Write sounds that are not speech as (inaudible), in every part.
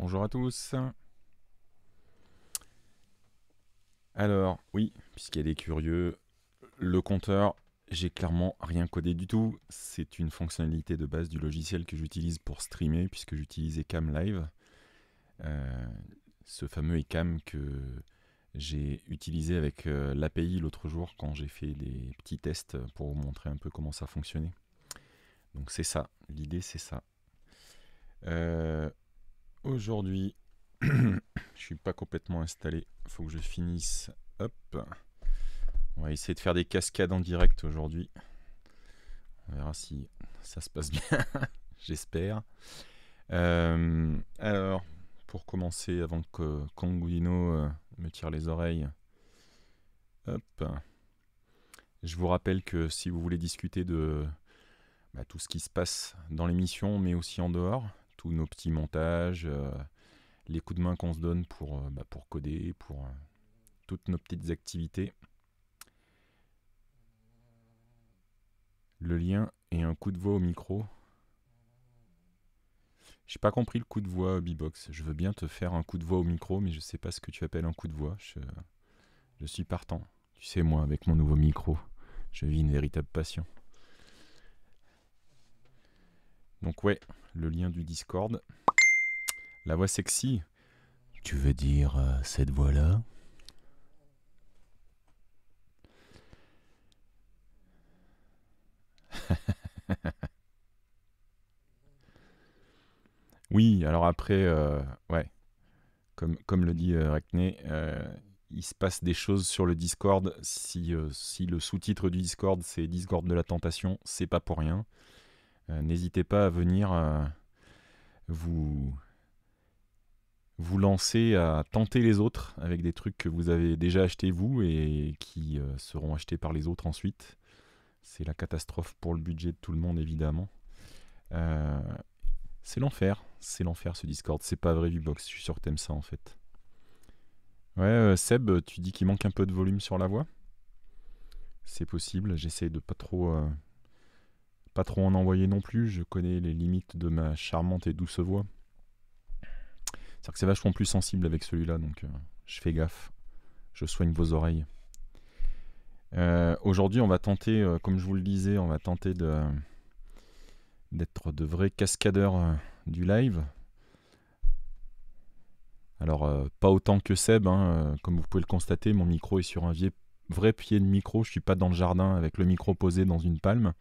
Bonjour à tous. Alors, oui, puisqu'il y a des curieux, le compteur, j'ai clairement rien codé du tout. C'est une fonctionnalité de base du logiciel que j'utilise pour streamer, puisque j'utilise Cam Live. Euh, ce fameux ECAM que j'ai utilisé avec euh, l'API l'autre jour quand j'ai fait des petits tests pour vous montrer un peu comment ça fonctionnait. Donc c'est ça, l'idée c'est ça. Euh, Aujourd'hui, (clears throat) je suis pas complètement installé. il Faut que je finisse. Hop. On va essayer de faire des cascades en direct aujourd'hui. On verra si ça se passe (laughs) bien. J'espère. Euh, alors, pour commencer, avant que Conguino euh, me tire les oreilles. Hop. Je vous rappelle que si vous voulez discuter de bah, tout ce qui se passe dans l'émission, mais aussi en dehors, tous nos petits montages, euh, les coups de main qu'on se donne pour, euh, bah, pour coder, pour euh, toutes nos petites activités. Le lien et un coup de voix au micro. J'ai pas compris le coup de voix B-Box. Je veux bien te faire un coup de voix au micro, mais je sais pas ce que tu appelles un coup de voix. Je, je suis partant. Tu sais, moi, avec mon nouveau micro, je vis une véritable passion. Donc, ouais, le lien du Discord. La voix sexy. Tu veux dire euh, cette voix-là (laughs) Oui, alors après, euh, ouais, comme, comme le dit euh, euh, il se passe des choses sur le Discord. Si, si le sous-titre du Discord, c'est Discord de la tentation, c'est pas pour rien. Euh, n'hésitez pas à venir euh, vous vous lancer à tenter les autres avec des trucs que vous avez déjà achetés vous et qui euh, seront achetés par les autres ensuite. C'est la catastrophe pour le budget de tout le monde évidemment. c'est l'enfer, c'est l'enfer ce Discord, c'est pas vrai box. je suis sûr que t'aimes ça en fait. Ouais Seb, tu dis qu'il manque un peu de volume sur la voix C'est possible, j'essaie de pas trop pas trop en envoyer non plus. Je connais les limites de ma charmante et douce voix. cest à que c'est vachement plus sensible avec celui-là, donc euh, je fais gaffe. Je soigne vos oreilles. Euh, aujourd'hui, on va tenter, euh, comme je vous le disais, on va tenter de d'être de vrais cascadeurs du live. Alors, pas autant que Seb, hein, comme vous pouvez le constater, mon micro est sur un vrai pied de micro. Je suis pas dans le jardin avec le micro posé dans une palme.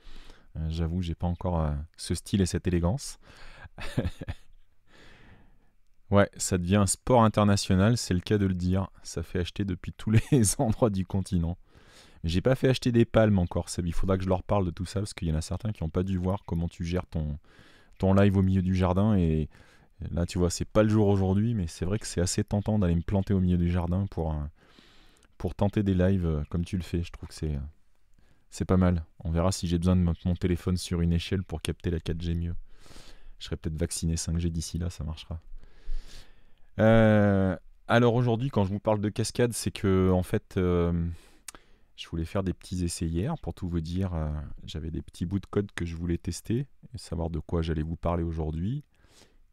Euh, j'avoue, j'ai pas encore euh, ce style et cette élégance. (laughs) ouais, ça devient un sport international, c'est le cas de le dire. Ça fait acheter depuis tous les (laughs) endroits du continent. J'ai pas fait acheter des palmes encore, Il faudra que je leur parle de tout ça parce qu'il y en a certains qui n'ont pas dû voir comment tu gères ton, ton live au milieu du jardin. Et là, tu vois, c'est pas le jour aujourd'hui, mais c'est vrai que c'est assez tentant d'aller me planter au milieu du jardin pour, euh, pour tenter des lives comme tu le fais. Je trouve que c'est c'est pas mal. On verra si j'ai besoin de mettre mon téléphone sur une échelle pour capter la 4G mieux. Je serai peut-être vacciné 5G d'ici là, ça marchera. Euh, alors aujourd'hui, quand je vous parle de cascade, c'est que en fait, euh, je voulais faire des petits essais hier pour tout vous dire. Euh, j'avais des petits bouts de code que je voulais tester et savoir de quoi j'allais vous parler aujourd'hui.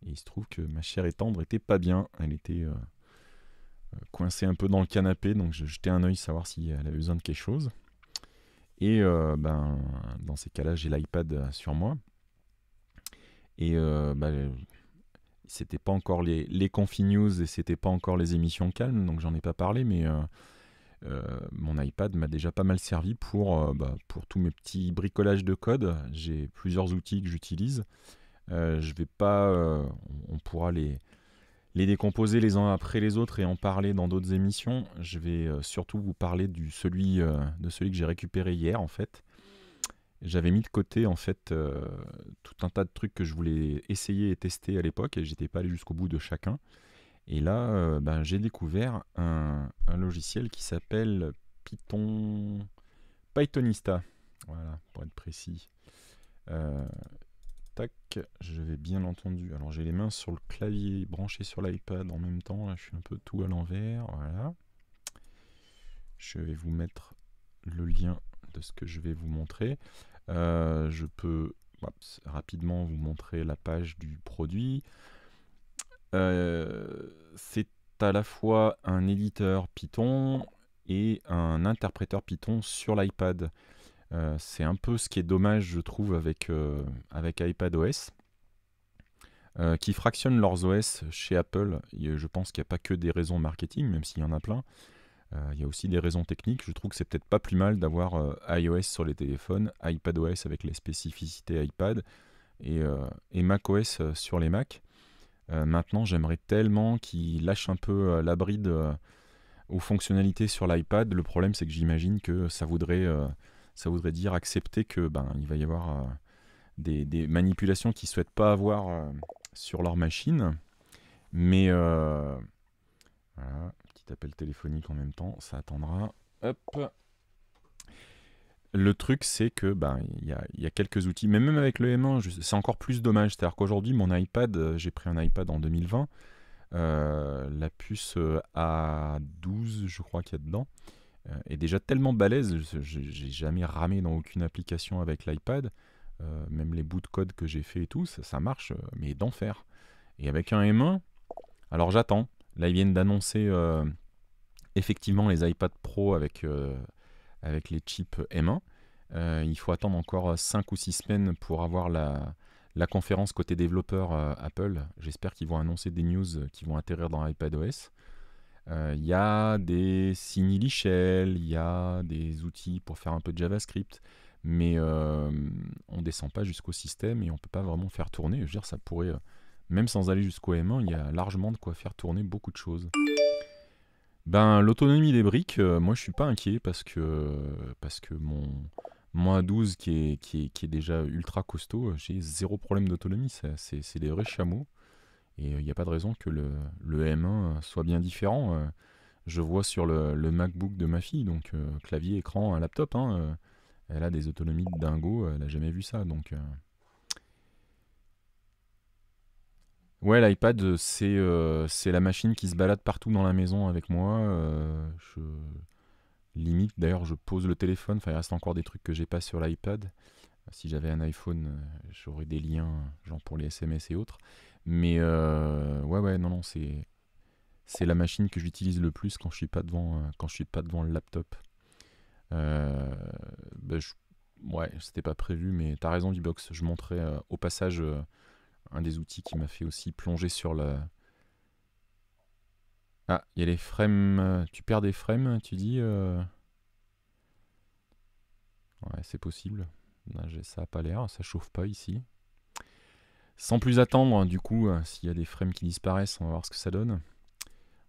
Et il se trouve que ma chair étendre était pas bien. Elle était coincée un peu dans le canapé, donc je jeté un œil savoir si elle avait besoin de quelque chose. Et euh, ben, dans ces cas-là, j'ai l'iPad euh, sur moi. Et ce euh, n'était ben, c'était pas encore les, les Confi News et c'était pas encore les émissions calmes, donc j'en ai pas parlé, mais mon iPad m'a déjà pas mal servi pour, ben, pour tous mes petits bricolages de code. J'ai plusieurs outils que j'utilise. je vais pas, on pourra les, les décomposer les uns après les autres et en parler dans d'autres émissions. Je vais euh, surtout vous parler du celui, euh, de celui que j'ai récupéré hier en fait. J'avais mis de côté en fait euh, tout un tas de trucs que je voulais essayer et tester à l'époque et j'étais pas allé jusqu'au bout de chacun. Et là, ben, j'ai découvert un, logiciel qui s'appelle Python Pythonista. Voilà, pour être précis. Tac, je vais bien entendu. Alors j'ai les mains sur le clavier branché sur l'iPad en même temps. Là, je suis un peu tout à l'envers. Voilà. Je vais vous mettre le lien de ce que je vais vous montrer. Euh, je peux rapidement vous montrer la page du produit. Euh, c'est à la fois un éditeur Python et un interpréteur Python sur l'iPad. Euh, c'est un peu ce qui est dommage, je trouve, avec, euh, avec iPadOS, euh, qui fractionne leurs OS chez Apple. je pense qu'il n'y a pas que des raisons marketing, même s'il y en a plein. Il y a aussi des raisons techniques. Je trouve que c'est peut-être pas plus mal d'avoir iOS sur les téléphones, iPadOS avec les spécificités iPad et, et macOS sur les Mac. maintenant, j'aimerais tellement qu'ils lâchent un peu la bride aux fonctionnalités sur l'iPad. Le problème, c'est que j'imagine que ça voudrait ça voudrait dire accepter que ben, il va y avoir euh, des, manipulations qu'ils ne souhaitent pas avoir euh, sur leur machine. Mais euh, voilà, petit appel téléphonique en même temps, ça attendra. Le truc, c'est que ben il y, y, a quelques outils, mais même avec le M1, c'est encore plus dommage. C'est-à-dire qu'aujourd'hui, mon iPad, j'ai pris un iPad en 2020, la puce A12, je crois qu'il y a dedans. Euh, est déjà tellement balèze, j'ai jamais ramé dans aucune application avec l'iPad, euh, même les bouts de code que j'ai fait et tout, ça, marche, euh, mais d'enfer. Et avec un M1, alors j'attends. Là, ils viennent d'annoncer effectivement les iPad Pro avec, avec les chips M1. il faut attendre encore 5 ou 6 semaines pour avoir la, la conférence côté développeur Apple. J'espère qu'ils vont annoncer des news qui vont atterrir dans iPadOS. Euh, il y a des lichelle, il y a des outils pour faire un peu de JavaScript, mais euh, on ne descend pas jusqu'au système et on ne peut pas vraiment faire tourner. dire, ça pourrait, euh, même sans aller jusqu'au M1, il y a largement de quoi faire tourner beaucoup de choses. Ben, l'autonomie des briques, moi je suis pas inquiet parce que, parce que mon, A12 qui qui est déjà ultra costaud, j'ai zéro problème d'autonomie, c'est des vrais chameaux. Et il euh, n'y a pas de raison que le, M1 euh, soit bien différent. Euh. je vois sur le, MacBook de ma fille, donc clavier, écran, un laptop. Hein, elle a des autonomies de dingo, elle n'a jamais vu ça. Donc, Ouais, l'iPad, c'est la machine qui se balade partout dans la maison avec moi. je... Limite, d'ailleurs, je pose le téléphone. Enfin, il reste encore des trucs que j'ai pas sur l'iPad. Si j'avais un iPhone, j'aurais des liens, genre pour les SMS et autres. Mais euh, ouais, ouais, non, non, c'est la machine que j'utilise le plus quand je suis pas devant euh, quand je suis pas devant le laptop. Euh, bah, ouais, c'était pas prévu, mais t'as raison, box Je montrais au passage un des outils qui m'a fait aussi plonger sur la. Ah, il y a les frames. Tu perds des frames, tu dis Ouais, c'est possible. ça a pas l'air, ça chauffe pas ici. Sans plus attendre, du coup, euh, s'il y a des frames qui disparaissent, on va voir ce que ça donne.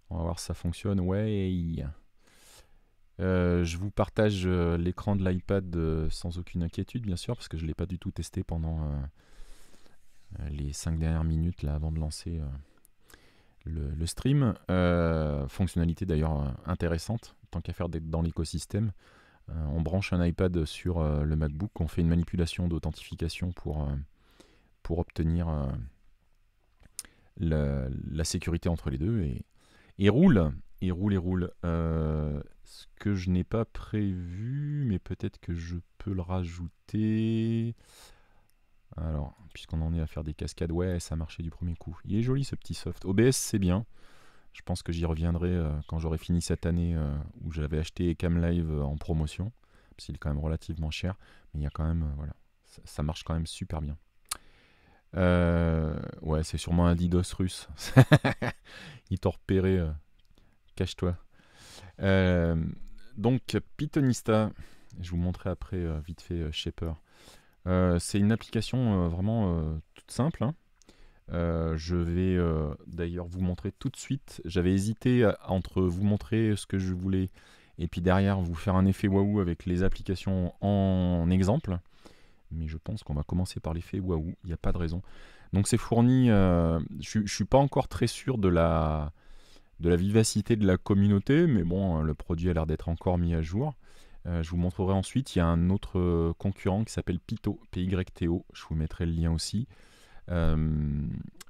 On va voir si ça fonctionne. Ouais. Euh, je vous partage euh, l'écran de l'iPad sans aucune inquiétude, bien sûr, parce que je ne l'ai pas du tout testé pendant les 5 dernières minutes là, avant de lancer le, le, stream. fonctionnalité d'ailleurs intéressante, tant qu'à faire d'être dans l'écosystème. on branche un iPad sur le MacBook, on fait une manipulation d'authentification pour pour obtenir euh, la, sécurité entre les deux et, roule et roule et roule. Euh, ce que je n'ai pas prévu, mais peut-être que je peux le rajouter. Alors, puisqu'on en est à faire des cascades, ouais, ça marchait du premier coup. Il est joli ce petit soft. OBS, c'est bien. Je pense que j'y reviendrai euh, quand j'aurai fini cette année où j'avais acheté Cam Live en promotion. Parce qu'il est quand même relativement cher. Mais il y a quand même, voilà, ça marche quand même super bien. Euh, ouais, c'est sûrement un Didos russe. (laughs) Il t'a repéré. Euh, cache-toi. Euh, donc, Pythonista. Je vous montrerai après, vite fait, Shaper. c'est une application vraiment toute simple. Hein. je vais d'ailleurs vous montrer tout de suite. J'avais hésité entre vous montrer ce que je voulais et puis derrière vous faire un effet waouh avec les applications en exemple mais je pense qu'on va commencer par l'effet waouh, il n'y a pas de raison. Donc c'est fourni, euh, je ne suis pas encore très sûr de la, de la vivacité de la communauté, mais bon, euh, le produit a l'air d'être encore mis à jour. Euh, je vous montrerai ensuite, il y a un autre concurrent qui s'appelle Pito, p y t je vous mettrai le lien aussi.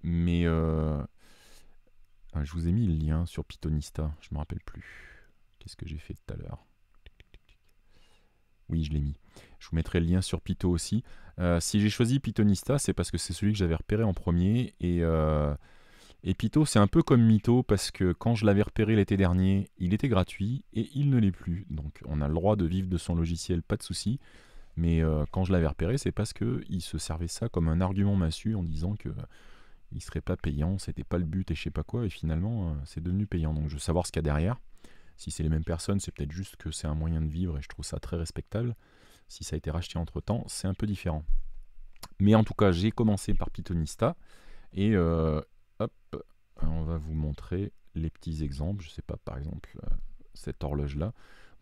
mais ah, je vous ai mis le lien sur Pythonista, je ne me rappelle plus. Qu'est-ce que j'ai fait tout à l'heure oui, je l'ai mis. Je vous mettrai le lien sur Pito aussi. Euh, si j'ai choisi Pythonista, c'est parce que c'est celui que j'avais repéré en premier. Et, euh, Pito, c'est un peu comme Mito, parce que quand je l'avais repéré l'été dernier, il était gratuit et il ne l'est plus. Donc on a le droit de vivre de son logiciel, pas de souci. Mais euh, quand je l'avais repéré, c'est parce qu'il se servait ça comme un argument massue en disant que euh, il serait pas payant, c'était pas le but et je sais pas quoi. Et finalement, c'est devenu payant. Donc je veux savoir ce qu'il y a derrière. Si c'est les mêmes personnes, c'est peut-être juste que c'est un moyen de vivre et je trouve ça très respectable. Si ça a été racheté entre temps, c'est un peu différent. Mais en tout cas, j'ai commencé par Pythonista et euh, hop, on va vous montrer les petits exemples. Je ne sais pas, par exemple, euh, cette horloge-là.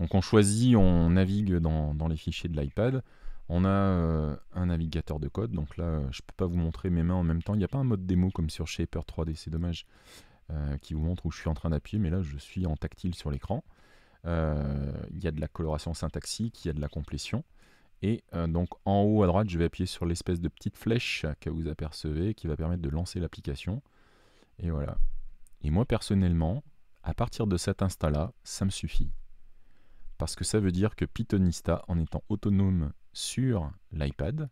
Donc on choisit, on navigue dans, les fichiers de l'iPad. On a euh, un navigateur de code, donc là je ne peux pas vous montrer mes mains en même temps. Il n'y a pas un mode démo comme sur Shaper 3D, c'est dommage. Euh, qui vous montre où je suis en train d'appuyer, mais là je suis en tactile sur l'écran. Euh, il y a de la coloration syntaxique, il y a de la complétion. Et euh, donc en haut à droite, je vais appuyer sur l'espèce de petite flèche que vous apercevez qui va permettre de lancer l'application. Et voilà. Et moi personnellement, à partir de cet instant-là, ça me suffit. Parce que ça veut dire que Pythonista, en étant autonome sur l'iPad,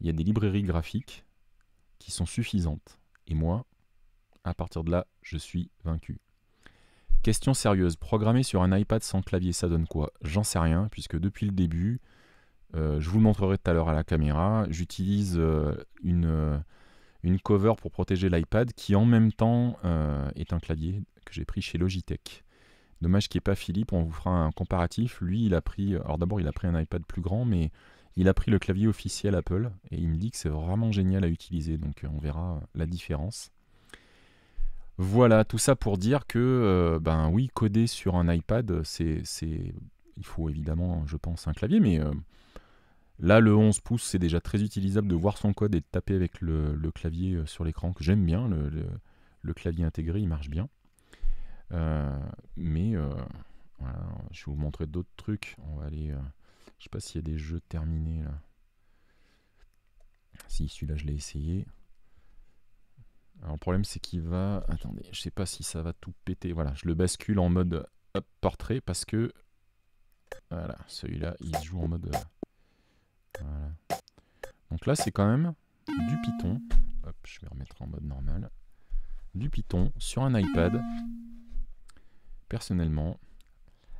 il y a des librairies graphiques qui sont suffisantes. Et moi, à partir de là, je suis vaincu. Question sérieuse, programmer sur un iPad sans clavier, ça donne quoi J'en sais rien, puisque depuis le début, euh, je vous le montrerai tout à l'heure à la caméra, j'utilise euh, une, euh, une, cover pour protéger l'iPad qui en même temps est un clavier que j'ai pris chez Logitech. Dommage qu'il n'y ait pas Philippe, on vous fera un comparatif. Lui, il a pris, alors d'abord il a pris un iPad plus grand, mais il a pris le clavier officiel Apple et il me dit que c'est vraiment génial à utiliser, donc on verra la différence. Voilà, tout ça pour dire que, euh, ben oui, coder sur un iPad, c'est, il faut évidemment, je pense, un clavier, mais euh, là, le 11 pouces, c'est déjà très utilisable de voir son code et de taper avec le, clavier euh, sur l'écran, que j'aime bien, le, clavier intégré, il marche bien. mais voilà, je vais vous montrer d'autres trucs. On va aller, je sais pas s'il y a des jeux terminés là. Si, celui-là, je l'ai essayé. Alors le problème c'est qu'il va... Attendez, je sais pas si ça va tout péter. Voilà, je le bascule en mode euh, portrait parce que... Voilà, celui-là, il joue en mode... Euh, voilà. Donc là c'est quand même du Python. Hop, je vais remettre en mode normal. Du Python sur un iPad. Personnellement,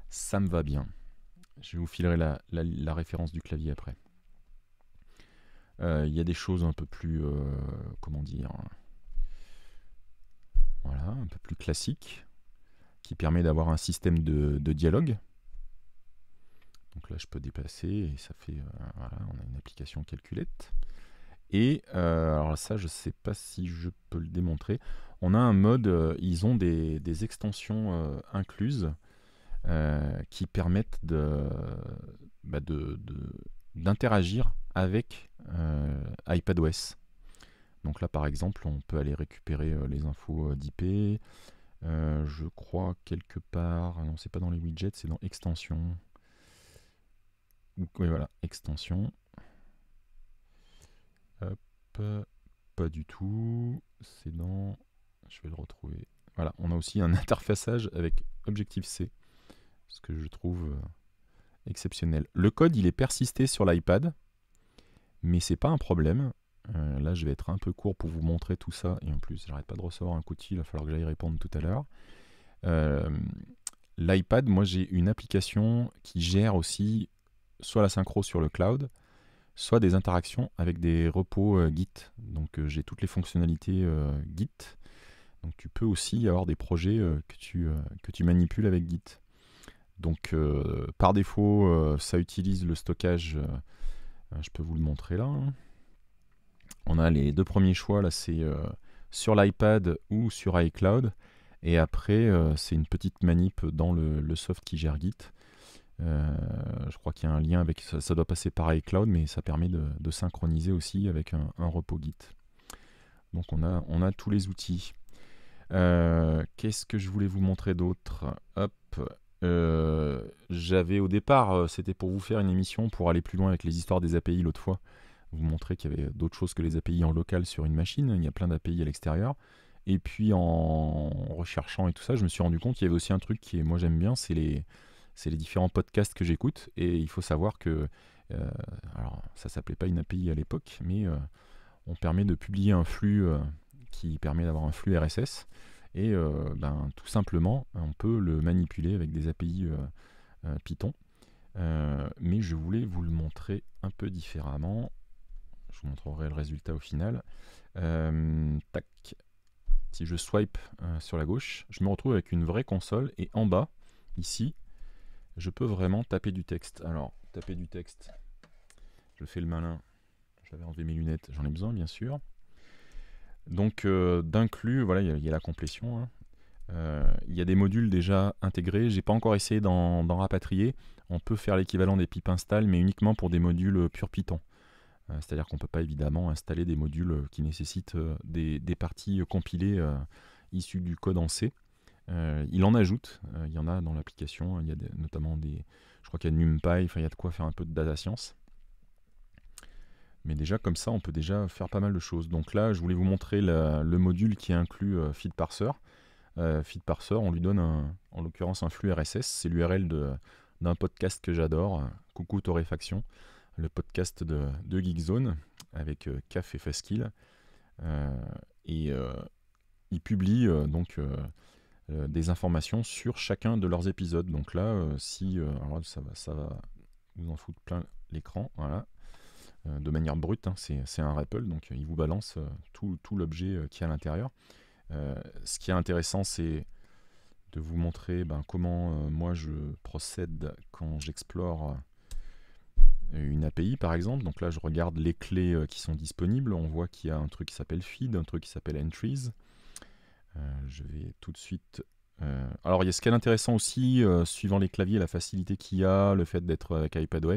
ça me va bien. Je vous filerai la, référence du clavier après. Euh, il y a des choses un peu plus... comment dire voilà, un peu plus classique, qui permet d'avoir un système de, dialogue. Donc là, je peux dépasser et ça fait, euh, voilà, on a une application calculette. Et euh, alors ça, je ne sais pas si je peux le démontrer. On a un mode, euh, ils ont des, extensions incluses qui permettent de, bah, d'interagir avec ipad avec iPadOS. Donc là, par exemple, on peut aller récupérer euh, les infos euh, d'IP. Euh, je crois quelque part, non, c'est pas dans les widgets, c'est dans extension. Oui, voilà, extension. Hop, pas du tout. C'est dans. Je vais le retrouver. Voilà, on a aussi un (laughs) interfaçage avec Objective-C, ce que je trouve exceptionnel. Le code, il est persisté sur l'iPad, mais c'est pas un problème euh, là, je vais être un peu court pour vous montrer tout ça. Et en plus, j'arrête pas de recevoir un coup de fil. Il va falloir que j'aille répondre tout à l'heure. Euh, L'iPad, moi, j'ai une application qui gère aussi soit la synchro sur le cloud, soit des interactions avec des repos euh, Git. Donc, j'ai toutes les fonctionnalités Git. Donc, tu peux aussi avoir des projets que, tu, manipules avec Git. Donc, par défaut, ça utilise le stockage. je peux vous le montrer là. Hein. On a les deux premiers choix, là c'est euh, sur l'iPad ou sur iCloud. Et après, euh, c'est une petite manip dans le, soft qui gère Git. Euh, je crois qu'il y a un lien avec ça, ça, doit passer par iCloud, mais ça permet de, synchroniser aussi avec un, repos Git. Donc on a, on a tous les outils. Qu'est-ce que je voulais vous montrer d'autre Hop, j'avais au départ, c'était pour vous faire une émission pour aller plus loin avec les histoires des API l'autre fois vous montrer qu'il y avait d'autres choses que les API en local sur une machine. Il y a plein d'API à l'extérieur. Et puis en recherchant et tout ça, je me suis rendu compte qu'il y avait aussi un truc qui moi j'aime bien, c'est les, les différents podcasts que j'écoute. Et il faut savoir que, euh, alors ça s'appelait pas une API à l'époque, mais euh, on permet de publier un flux euh, qui permet d'avoir un flux RSS. Et ben, tout simplement, on peut le manipuler avec des API Python. mais je voulais vous le montrer un peu différemment. Je vous montrerai le résultat au final. Euh, tac. Si je swipe euh, sur la gauche, je me retrouve avec une vraie console et en bas, ici, je peux vraiment taper du texte. Alors, taper du texte, je fais le malin. J'avais enlevé mes lunettes, j'en ai besoin bien sûr. Donc euh, d'inclus, voilà, il y, a la complétion. Hein. Il y a des modules déjà intégrés. J'ai pas encore essayé d'en rapatrier. On peut faire l'équivalent des pip install, mais uniquement pour des modules pur Python. Euh, c'est-à-dire qu'on ne peut pas évidemment installer des modules euh, qui nécessitent euh, des, parties compilées issues du code en C. il en ajoute, il y en a dans l'application, il y a notamment des. Je crois qu'il y a NumPy, il y a de quoi faire un peu de data science. Mais déjà, comme ça, on peut déjà faire pas mal de choses. Donc là, je voulais vous montrer le module qui inclut euh, FeedParser. FeedParser, on lui donne en l'occurrence un flux RSS, c'est l'URL d'un podcast que j'adore, Coucou Torréfaction le podcast de, de Geekzone avec euh, Caf et Faskill. Euh, et euh, ils publient donc des informations sur chacun de leurs épisodes. Donc là, si ça, va, ça va vous en foutre plein l'écran, voilà, de manière brute, hein, c'est un rappel, donc ils vous balancent tout, l'objet qui est à l'intérieur. ce qui est intéressant, c'est de vous montrer ben, comment moi je procède quand j'explore une API par exemple. Donc là, je regarde les clés euh, qui sont disponibles. On voit qu'il y a un truc qui s'appelle feed, un truc qui s'appelle entries. Euh, je vais tout de suite euh, alors, il y a ce qui est intéressant aussi, suivant les claviers, la facilité qu'il y a, le fait d'être avec iPadOS,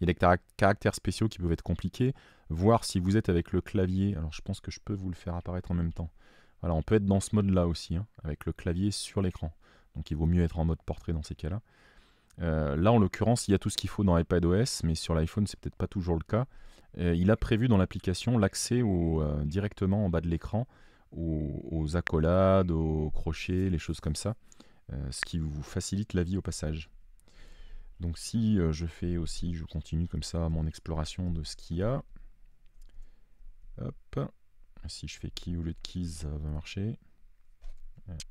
il y a des caractères spéciaux qui peuvent être compliqués. Voir si vous êtes avec le clavier. Alors, je pense que je peux vous le faire apparaître en même temps. alors on peut être dans ce mode-là aussi, hein, avec le clavier sur l'écran. Donc, il vaut mieux être en mode portrait dans ces cas-là. Euh, là, en l'occurrence, il y a tout ce qu'il faut dans iPadOS, mais sur l'iPhone, c'est peut-être pas toujours le cas. Euh, il a prévu dans l'application l'accès euh, directement en bas de l'écran aux, accolades, aux crochets, les choses comme ça, ce qui vous facilite la vie au passage. Donc si je fais aussi, je continue comme ça mon exploration de ce qu'il y a. Hop, si je fais qui ou lieu de keys, ça va marcher.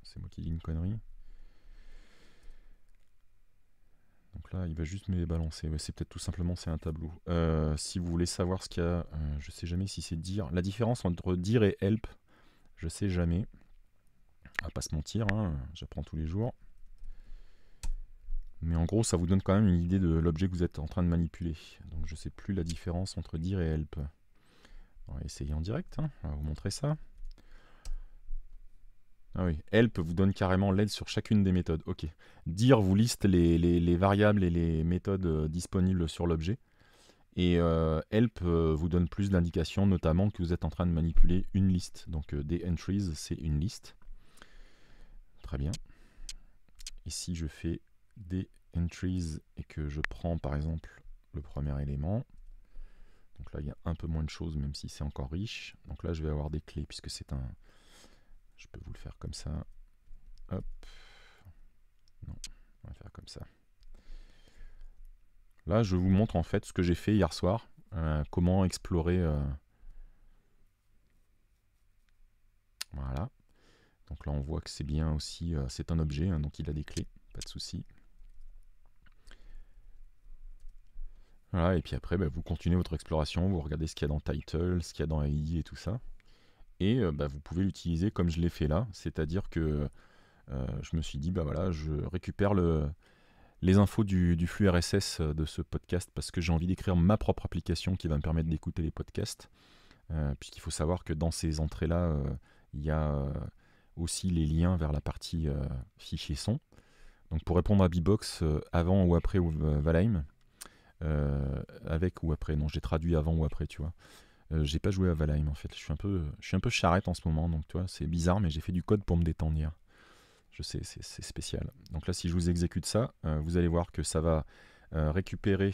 C'est moi qui dis une connerie. Donc là, il va juste me les balancer. c'est peut-être tout simplement, c'est un tableau. Euh, si vous voulez savoir ce qu'il y a, euh, Je ne sais jamais si c'est dire. La différence entre dire et help, je sais jamais. À pas se mentir, hein, j'apprends tous les jours. Mais en gros, ça vous donne quand même une idée de l'objet que vous êtes en train de manipuler. Donc je ne sais plus la différence entre dire et help. On va essayer en direct, hein. on va vous montrer ça. Ah oui, help vous donne carrément l'aide sur chacune des méthodes. Ok. Dire vous liste les, variables et les méthodes euh, disponibles sur l'objet. Et euh, help euh, vous donne plus d'indications, notamment que vous êtes en train de manipuler une liste. Donc des entries, c'est une liste. Très bien. Ici je fais des entries et que je prends par exemple le premier élément, donc là il y a un peu moins de choses même si c'est encore riche. Donc là je vais avoir des clés puisque c'est un, je peux vous le faire comme ça. Hop. Non, on va faire comme ça. Là, je vous montre en fait ce que j'ai fait hier soir. Euh, comment explorer. Euh, voilà. Donc là, on voit que c'est bien aussi. Euh, c'est un objet, hein, donc il a des clés. Pas de souci. Voilà, et puis après, bah, vous continuez votre exploration, vous regardez ce qu'il y a dans Title, ce qu'il y a dans AI et tout ça et euh, bah, vous pouvez l'utiliser comme je l'ai fait là, c'est-à-dire que euh, je me suis dit, bah voilà, je récupère les infos du, flux RSS euh, de ce podcast parce que j'ai envie d'écrire ma propre application qui va me permettre d'écouter les podcasts. Puisqu'il faut savoir que dans ces entrées-là, il y a aussi les liens vers la partie fichier son. Donc pour répondre à B-Box avant ou après ou Valheim, avec ou après, non, j'ai traduit avant ou après, tu vois. Euh, j'ai pas joué à Valheim en fait. Je suis un peu, je suis un peu charrette en ce moment, donc tu vois, c'est bizarre, mais j'ai fait du code pour me détendre Je sais, c'est spécial. Donc là, si je vous exécute ça, euh, vous allez voir que ça va euh, récupérer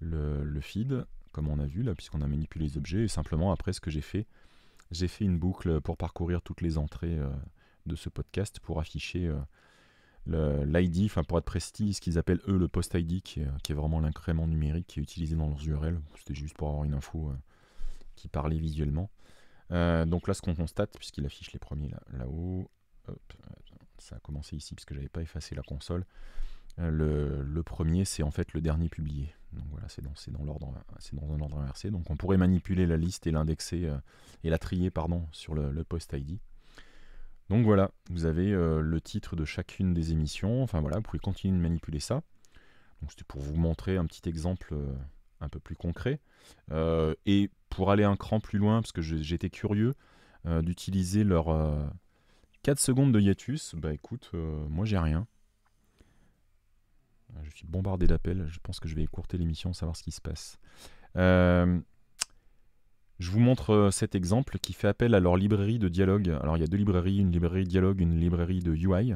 le, feed, comme on a vu là, puisqu'on a manipulé les objets. Et simplement, après ce que j'ai fait, j'ai fait une boucle pour parcourir toutes les entrées de ce podcast pour afficher l'ID, enfin pour être précis, ce qu'ils appellent eux le post ID, qui qui est vraiment l'incrément numérique qui est utilisé dans leurs URL. C'était juste pour avoir une info parlait visuellement. Euh, donc là, ce qu'on constate, puisqu'il affiche les premiers là-haut, ça a commencé ici parce que j'avais pas effacé la console. Euh, le, premier, c'est en fait le dernier publié. Donc voilà, c'est dans, dans l'ordre, c'est dans un ordre inversé. Donc on pourrait manipuler la liste et l'indexer euh, et la trier pardon sur le, post ID. Donc voilà, vous avez le titre de chacune des émissions. Enfin voilà, vous pouvez continuer de manipuler ça. Donc c'était pour vous montrer un petit exemple un peu plus concret. Euh, et pour aller un cran plus loin, parce que j'étais curieux euh, d'utiliser leur 4 euh, secondes de hiatus, bah écoute, moi j'ai rien. Je suis bombardé d'appels, je pense que je vais écourter l'émission, savoir ce qui se passe. je vous montre cet exemple qui fait appel à leur librairie de dialogue. Alors il y a deux librairies, une librairie dialogue, une librairie de UI.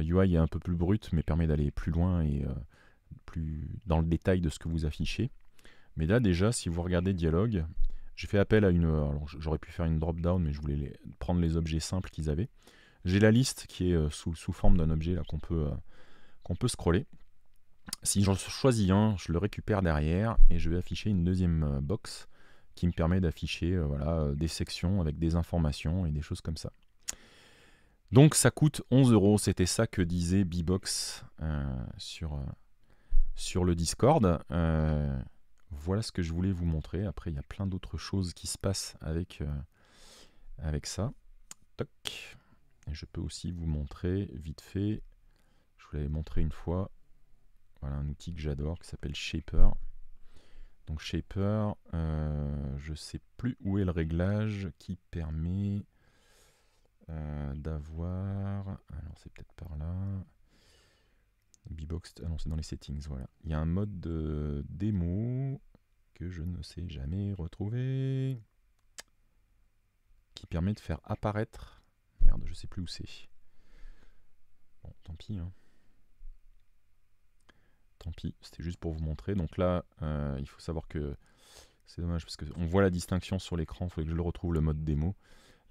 UI est un peu plus brute, mais permet d'aller plus loin et plus dans le détail de ce que vous affichez. Mais là, déjà, si vous regardez dialogue, j'ai fait appel à une. Alors, j'aurais pu faire une drop-down, mais je voulais prendre les objets simples qu'ils avaient. J'ai la liste qui est euh, sous, sous forme d'un objet là qu'on peut, euh, peut scroller. Si j'en choisis un, je le récupère derrière et je vais afficher une deuxième euh, box qui me permet d'afficher voilà, des sections avec des informations et des choses comme ça. Donc ça coûte 11 euros, c'était ça que disait Bbox box sur, sur le Discord. Euh, voilà ce que je voulais vous montrer. Après, il y a plein d'autres choses qui se passent avec, euh, avec ça. Toc. je peux aussi vous montrer vite fait. Je vous l'avais montré une fois. Voilà un outil que j'adore qui s'appelle Shaper. Donc Shaper, euh, je sais plus où est le réglage qui permet euh, d'avoir. Alors c'est peut-être par là. Bbox, ah non, dans les settings, voilà. Il y a un mode démo que je ne sais jamais retrouver qui permet de faire apparaître. Merde, je sais plus où c'est. Bon, tant pis. Hein. Tant pis, c'était juste pour vous montrer. Donc là, euh, il faut savoir que c'est dommage parce qu'on voit la distinction sur l'écran. Il faudrait que je le retrouve le mode démo.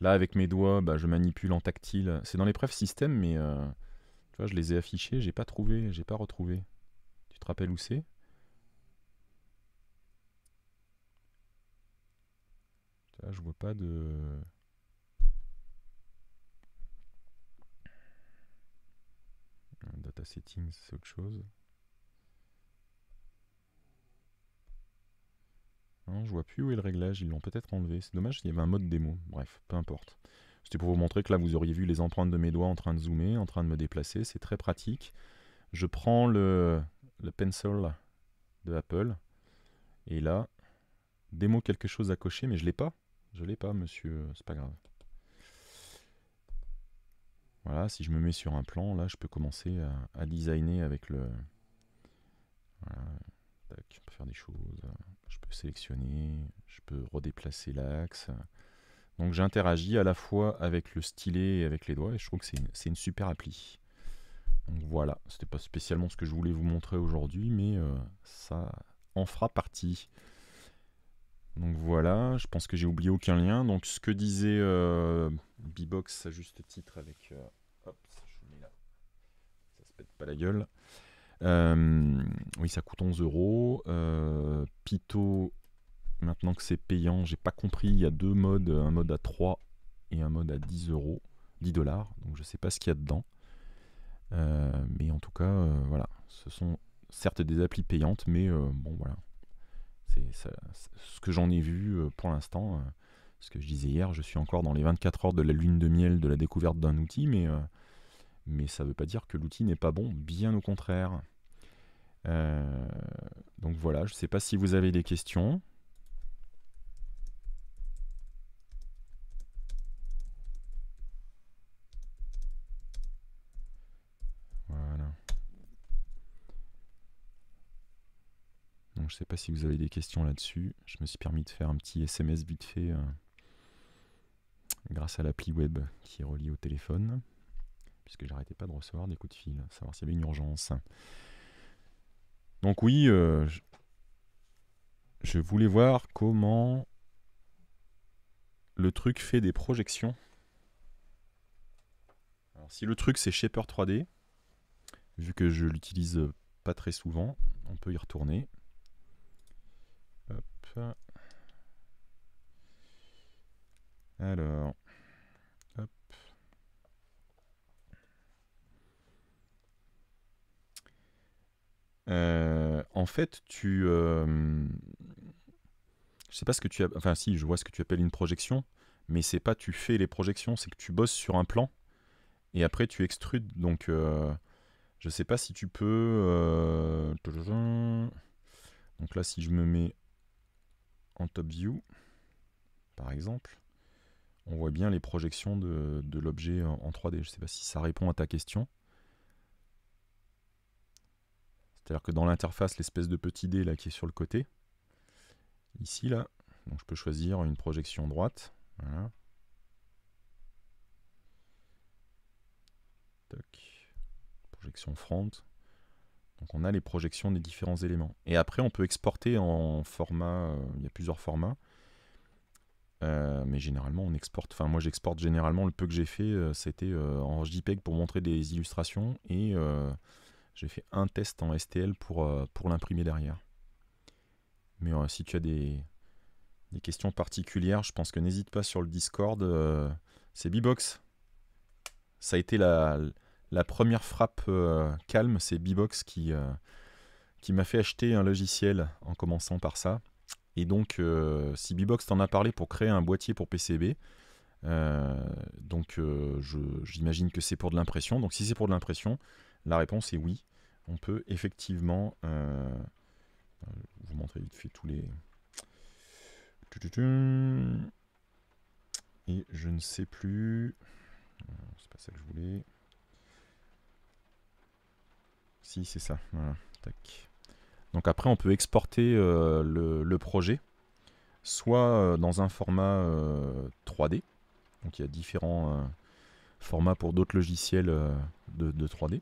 Là, avec mes doigts, bah, je manipule en tactile. C'est dans les prefs système, mais. Euh, tu vois, je les ai affichés, j'ai pas trouvé, j'ai pas retrouvé. Tu te rappelles où c'est Là, je vois pas de... Data settings, c'est autre chose. je vois plus où est le réglage, ils l'ont peut-être enlevé. C'est dommage, il y avait un mode démo. Bref, peu importe. C'était pour vous montrer que là, vous auriez vu les empreintes de mes doigts en train de zoomer, en train de me déplacer. C'est très pratique. Je prends le, pencil de Apple. Et là, démo quelque chose à cocher, mais je ne l'ai pas. Je ne l'ai pas, monsieur. C'est pas grave. Voilà, si je me mets sur un plan, là, je peux commencer à, à designer avec le... Voilà. Tac, je peux faire des choses. Je peux sélectionner, je peux redéplacer l'axe. Donc j'interagis à la fois avec le stylet et avec les doigts, et je trouve que c'est une, super appli. Donc voilà, c'était pas spécialement ce que je voulais vous montrer aujourd'hui, mais euh, ça en fera partie. Donc voilà, je pense que j'ai oublié aucun lien. Donc ce que disait euh, Bbox à juste titre avec... Euh, hop, là. Ça se pète pas la gueule. Euh, oui, ça coûte 11 euros. Pito maintenant que c'est payant, j'ai pas compris, il y a deux modes, un mode à 3 et un mode à 10 euros, 10 dollars, donc je sais pas ce qu'il y a dedans. Euh, mais en tout cas, euh, voilà, ce sont certes des applis payantes, mais euh, bon voilà, c'est ce que j'en ai vu pour l'instant. ce que je disais hier, je suis encore dans les 24 heures de la lune de miel de la découverte d'un outil, mais, mais ça ne veut pas dire que l'outil n'est pas bon, bien au contraire. donc voilà, je ne sais pas si vous avez des questions. je ne sais pas si vous avez des questions là-dessus. Je me suis permis de faire un petit SMS vite fait euh, grâce à l'appli web qui est reliée au téléphone, puisque j'arrêtais pas de recevoir des coups de fil, savoir s'il y avait une urgence. Donc oui, euh, je, voulais voir comment le truc fait des projections. si le truc c'est Shaper 3D, vu que je l'utilise pas très souvent, on peut y retourner. Alors. Euh, en fait, tu. Euh, je sais pas ce que tu. As, enfin, si, je vois ce que tu appelles une projection, mais c'est pas tu fais les projections, c'est que tu bosses sur un plan et après tu extrudes. Donc, euh, je sais pas si tu peux. donc là, si je me mets en top view, par exemple, on voit bien les projections de, l'objet en, 3D. Je ne sais pas si ça répond à ta question. C'est-à-dire que dans l'interface, l'espèce de petit dé là qui est sur le côté, ici là, donc je peux choisir une projection droite. Voilà. Projection front. Donc on a les projections des différents éléments. Et après, on peut exporter en format, euh, il y a plusieurs formats. Euh, mais généralement, on exporte, enfin moi j'exporte généralement le peu que j'ai fait, euh, c'était en JPEG pour montrer des illustrations et j'ai fait un test en STL pour, pour l'imprimer derrière. Mais si tu as des, des, questions particulières, je pense que n'hésite pas sur le Discord. c'est Bibox. Ça a été la, la première frappe euh, calme, c'est Bbox qui, euh, qui m'a fait acheter un logiciel en commençant par ça. Et donc, euh, si Bbox t'en a parlé pour créer un boîtier pour PCB, donc j'imagine que c'est pour de l'impression. Donc, si c'est pour de l'impression, la réponse est oui. On peut effectivement. Je vous montrer vite fait tous les. Et je ne sais plus. C'est pas ça que je voulais. Si, c'est ça. Donc après, on peut exporter euh, le, projet, soit euh, dans un format 3D. Euh, Donc il y a différents formats pour d'autres logiciels de, 3D.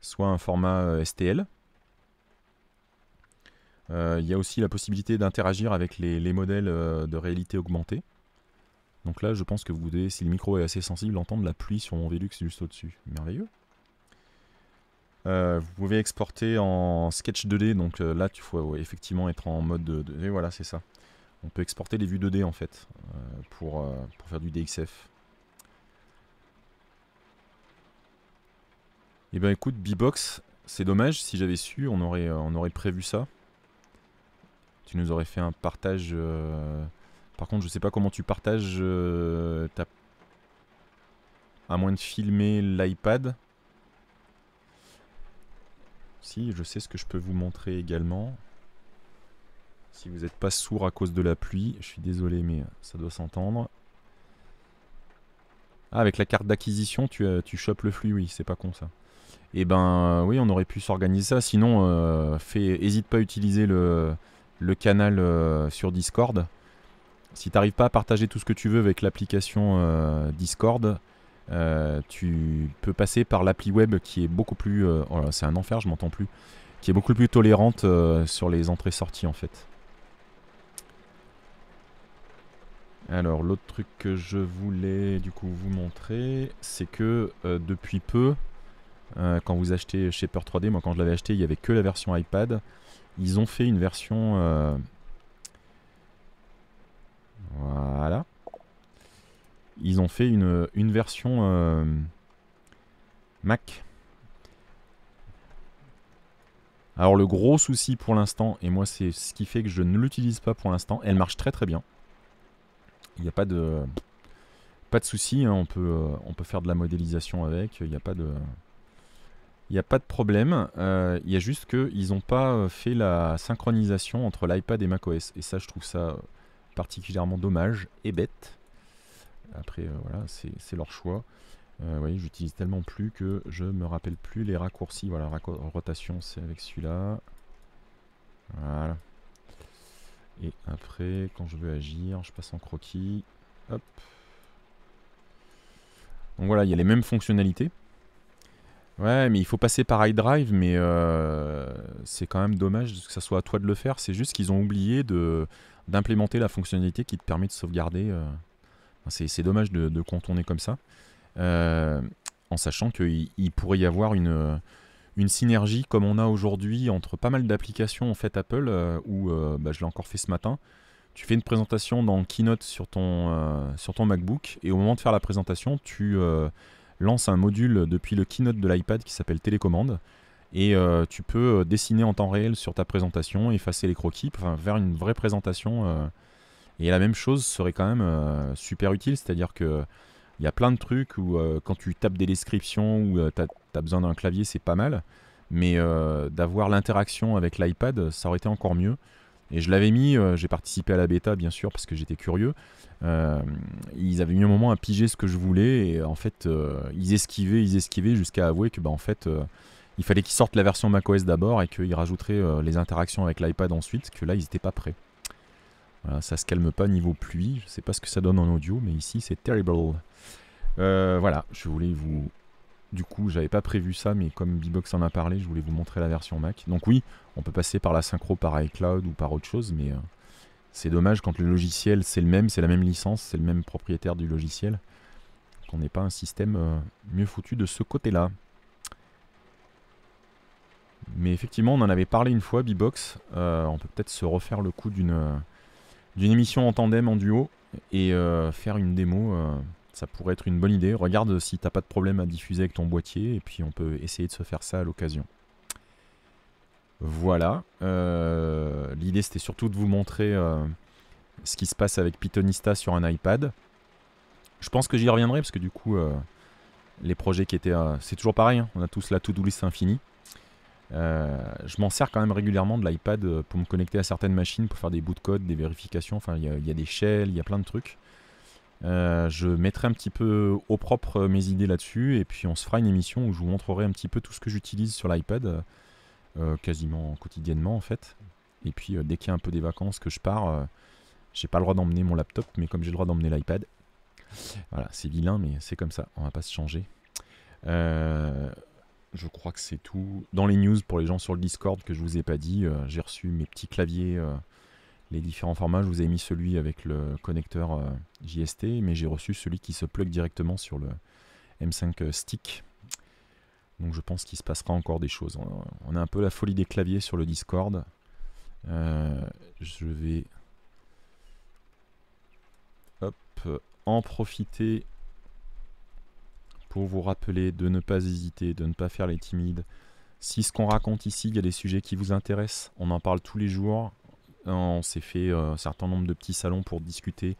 Soit un format STL. Il y a aussi la possibilité d'interagir avec les, les modèles de réalité augmentée. Donc là, je pense que vous devez, si le micro est assez sensible, entendre la pluie sur mon Velux juste au-dessus. Merveilleux. Euh, vous pouvez exporter en sketch 2D, donc euh, là, tu faut effectivement être en mode 2D. Voilà, c'est ça. On peut exporter les vues 2D en fait euh, pour, faire du DXF. Et eh ben écoute, Bbox, c'est dommage. Si j'avais su, on aurait, on aurait prévu ça. Tu nous aurais fait un partage. Par contre, je sais pas comment tu partages ta. À moins de filmer l'iPad. Si, je sais ce que je peux vous montrer également. Si vous n'êtes pas sourd à cause de la pluie, je suis désolé, mais euh, ça doit s'entendre. Ah, avec la carte d'acquisition, tu, euh, chopes le flux, oui, c'est pas con ça. Et eh ben euh, oui, on aurait pu s'organiser ça. Sinon, n'hésite hésite pas à utiliser le, canal sur Discord. Si t'arrives pas à partager tout ce que tu veux avec l'application Discord, euh, tu peux passer par l'appli web qui est beaucoup plus. Euh, oh c'est un enfer, je m'entends plus. Qui est beaucoup plus tolérante euh, sur les entrées-sorties en fait. Alors, l'autre truc que je voulais du coup vous montrer, c'est que depuis peu, quand vous achetez Shaper 3D, moi quand je l'avais acheté, il n'y avait que la version iPad. Ils ont fait une version. voilà ils ont fait une, une version euh, Mac. Alors le gros souci pour l'instant, et moi c'est ce qui fait que je ne l'utilise pas pour l'instant, elle marche très très bien. Il n'y a pas de pas de souci, hein, on, peut, on peut faire de la modélisation avec, il n'y a pas de il n'y a pas de problème. Euh, il y a juste qu'ils n'ont pas euh, fait la synchronisation entre l'iPad et macOS. Et ça, je trouve ça particulièrement dommage et bête. Après, euh, voilà, c'est leur choix. Euh, vous voyez, j'utilise tellement plus que je me rappelle plus les raccourcis. Voilà, rotation, c'est avec celui-là. Voilà. Et après, quand je veux agir, je passe en croquis. Hop. Donc voilà, il y a les mêmes fonctionnalités. Ouais, mais il faut passer par iDrive, mais euh, c'est quand même dommage que ça soit à toi de le faire. C'est juste qu'ils ont oublié d'implémenter la fonctionnalité qui te permet de sauvegarder. C'est dommage de, contourner comme ça, euh, en sachant qu'il il pourrait y avoir une, euh, une synergie comme on a aujourd'hui entre pas mal d'applications en fait Apple, euh, où bah, je l'ai encore fait ce matin. Tu fais une présentation dans Keynote sur ton, sur ton MacBook et au moment de faire la présentation, tu lances un module depuis le keynote de l'iPad qui s'appelle Télécommande. Et tu peux dessiner en temps réel sur ta présentation, effacer les croquis, enfin faire une vraie présentation et la même chose serait quand même euh, super utile, c'est-à-dire que il y a plein de trucs où euh, quand tu tapes des descriptions ou euh, tu as, besoin d'un clavier, c'est pas mal. Mais d'avoir l'interaction avec l'iPad, ça aurait été encore mieux. Et je l'avais mis, j'ai participé à la bêta bien sûr parce que j'étais curieux. ils avaient mis un moment à piger ce que je voulais et en fait ils esquivaient, ils esquivaient jusqu'à avouer que bah, en fait il fallait qu'ils sortent la version macOS d'abord et qu'ils rajouteraient les interactions avec l'iPad ensuite, que là ils n'étaient pas prêts ça se calme pas niveau pluie. Je sais pas ce que ça donne en audio, mais ici c'est terrible. Euh, voilà, je voulais vous. Du coup, j'avais pas prévu ça, mais comme Bbox en a parlé, je voulais vous montrer la version Mac. Donc oui, on peut passer par la synchro par iCloud ou par autre chose, mais euh, c'est dommage quand le logiciel c'est le même, c'est la même licence, c'est le même propriétaire du logiciel, qu'on n'ait pas un système euh, mieux foutu de ce côté-là. Mais effectivement, on en avait parlé une fois, Bbox. on peut peut-être se refaire le coup d'une d'une émission en tandem, en duo, et euh, faire une démo, euh, ça pourrait être une bonne idée. Regarde si t'as pas de problème à diffuser avec ton boîtier, et puis on peut essayer de se faire ça à l'occasion. Voilà. Euh, l'idée c'était surtout de vous montrer ce qui se passe avec Pythonista sur un iPad. Je pense que j'y reviendrai parce que du coup, les projets qui étaient. c'est toujours pareil, hein. on a tous la to-do list infinie. Euh, je m'en sers quand même régulièrement de l'iPad euh, pour me connecter à certaines machines, pour faire des bouts de code, des vérifications. Enfin, il y, a des shells, il y a plein de trucs. Euh, je mettrai un petit peu au propre mes idées là-dessus et puis on se fera une émission où je vous montrerai un petit peu tout ce que j'utilise sur l'iPad quasiment quotidiennement en fait. Et puis dès qu'il y a un peu des vacances que je pars, j'ai pas le droit d'emmener mon laptop, mais comme j'ai le droit d'emmener l'iPad, voilà, c'est vilain, mais c'est comme ça, on va pas se changer je crois que c'est tout. Dans les news, pour les gens sur le Discord que je vous ai pas dit, euh, j'ai reçu mes petits claviers, euh, les différents formats. Je vous ai mis celui avec le connecteur euh, JST, mais j'ai reçu celui qui se plug directement sur le M5 Stick. Donc je pense qu'il se passera encore des choses. On a un peu la folie des claviers sur le Discord. je vais en profiter pour vous rappeler de ne pas hésiter, de ne pas faire les timides. Si ce qu'on raconte ici, il y a des sujets qui vous intéressent, on en parle tous les jours. On s'est fait euh, un certain nombre de petits salons pour discuter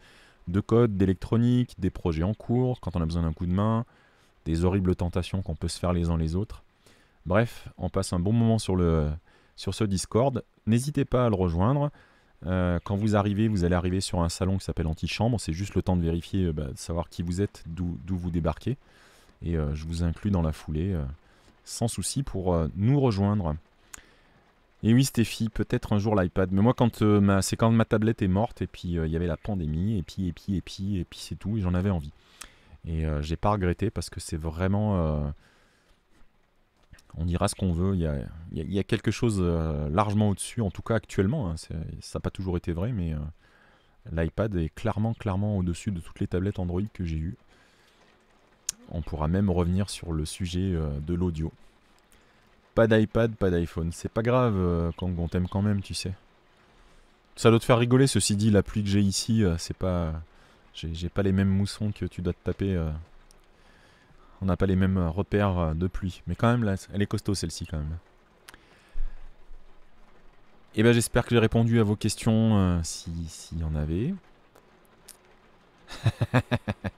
de code, d'électronique, des projets en cours, quand on a besoin d'un coup de main, des horribles tentations qu'on peut se faire les uns les autres. Bref, on passe un bon moment sur, le, sur ce Discord. N'hésitez pas à le rejoindre. Euh, quand vous arrivez, vous allez arriver sur un salon qui s'appelle Antichambre. C'est juste le temps de vérifier, euh, bah, de savoir qui vous êtes, d'où vous débarquez. Et euh, je vous inclus dans la foulée, euh, sans souci, pour euh, nous rejoindre. Et oui, Stéphie, peut-être un jour l'iPad. Mais moi, quand c'est quand ma tablette est morte et puis il y avait la pandémie et puis et puis et puis et puis c'est tout et j'en avais envie. Et j'ai pas regretté parce que c'est vraiment, on dira ce qu'on veut. Il y a, quelque chose largement au-dessus, en tout cas actuellement. Hein. ça n'a pas toujours été vrai, mais l'iPad est clairement, clairement au-dessus de toutes les tablettes Android que j'ai eues. On pourra même revenir sur le sujet euh, de l'audio. Pas d'iPad, pas d'iPhone. C'est pas grave, quand euh, on t'aime quand même, tu sais. Ça doit te faire rigoler, ceci dit, la pluie que j'ai ici, euh, c'est pas. J'ai pas les mêmes moussons que tu dois te taper. On n'a pas les mêmes repères de pluie. Mais quand même, elle est costaud celle-ci quand même. Et eh ben j'espère que j'ai répondu à vos questions si s'il y en avait. (laughs)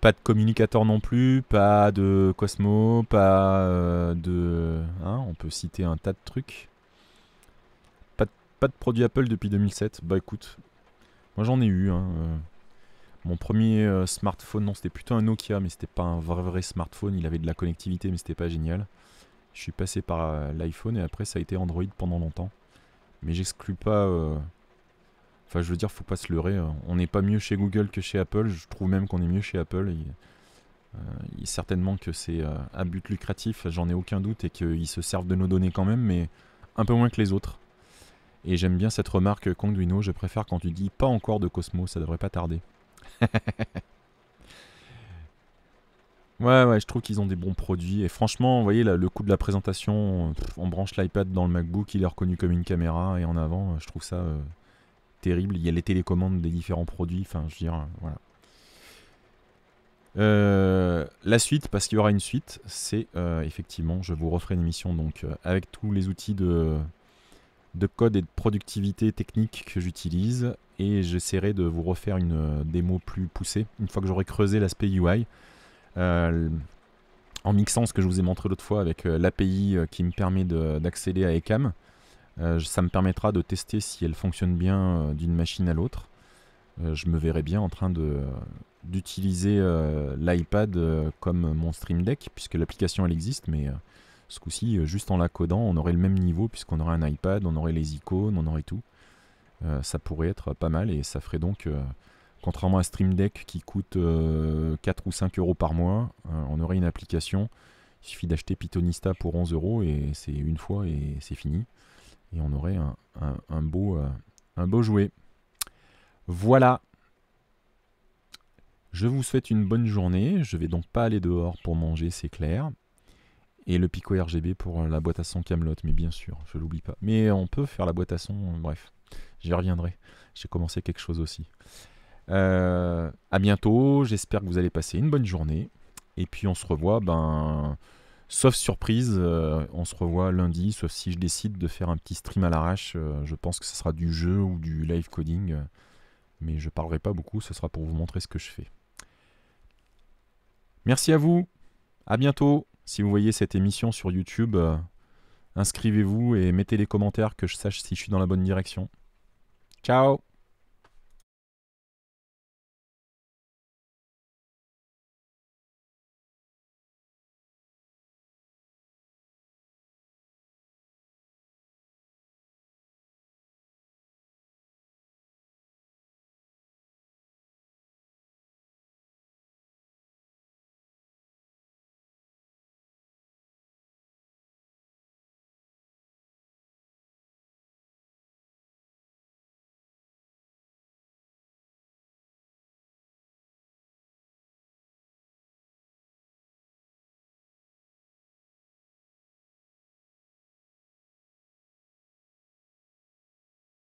Pas de communicateur non plus, pas de Cosmo, pas euh, de... Hein, on peut citer un tas de trucs. Pas de, pas produit Apple depuis 2007. Bah écoute, moi j'en ai eu. Hein, euh. Mon premier euh, smartphone, non c'était plutôt un Nokia, mais c'était pas un vrai vrai smartphone. Il avait de la connectivité, mais c'était pas génial. Je suis passé par l'iPhone et après ça a été Android pendant longtemps. Mais j'exclus pas... Enfin, je veux dire, faut pas se leurrer. Hein. On n'est pas mieux chez Google que chez Apple. Je trouve même qu'on est mieux chez Apple. Euh, certainement que c'est euh, à but lucratif, j'en ai aucun doute, et qu'ils se servent de nos données quand même, mais un peu moins que les autres. Et j'aime bien cette remarque, Conduino. Je préfère quand tu dis pas encore de Cosmo, ça devrait pas tarder. (laughs) ouais, ouais, je trouve qu'ils ont des bons produits. Et franchement, vous voyez, le coup de la présentation, on branche l'iPad dans le MacBook, il est reconnu comme une caméra, et en avant, je trouve ça. Euh, terrible. Il y a les télécommandes des différents produits. Enfin, je veux dire, euh, voilà. Euh, la suite, parce qu'il y aura une suite, c'est euh, effectivement, je vous referai une émission donc avec tous les outils de, de code et de productivité technique que j'utilise et j'essaierai de vous refaire une démo plus poussée une fois que j'aurai creusé l'aspect UI en mixant ce que je vous ai montré l'autre fois avec l'API qui me permet d'accéder à ECAM euh, ça me permettra de tester si elle fonctionne bien euh, d'une machine à l'autre. Euh, je me verrai bien en train d'utiliser l'iPad comme mon Stream Deck, puisque l'application elle existe, mais ce coup-ci, juste en la codant, on aurait le même niveau, puisqu'on aurait un iPad, on aurait les icônes, on aurait tout. ça pourrait être pas mal et ça ferait donc, contrairement à Stream Deck qui coûte 4 ou 5 euros par mois, on aurait une application. Il suffit d'acheter Pythonista pour 11 euros et c'est une fois et c'est fini et on aurait euh, un, beau, jouet. Voilà. Je vous souhaite une bonne journée. Je vais donc pas aller dehors pour manger, c'est clair. Et le picot RGB pour euh, la boîte à son Camelot, mais bien sûr, je l'oublie pas. Mais on peut faire la boîte à son, euh, bref, j'y reviendrai. J'ai commencé quelque chose aussi. A à bientôt, j'espère que vous allez passer une bonne journée. Et puis on se revoit, ben Sauf surprise, euh, on se revoit lundi, sauf si je décide de faire un petit stream à l'arrache. Euh, je pense que ce sera du jeu ou du live coding. mais je parlerai pas beaucoup, ce sera pour vous montrer ce que je fais. Merci à vous, à bientôt. Si vous voyez cette émission sur YouTube, euh, inscrivez-vous et mettez les commentaires que je sache si je suis dans la bonne direction. Ciao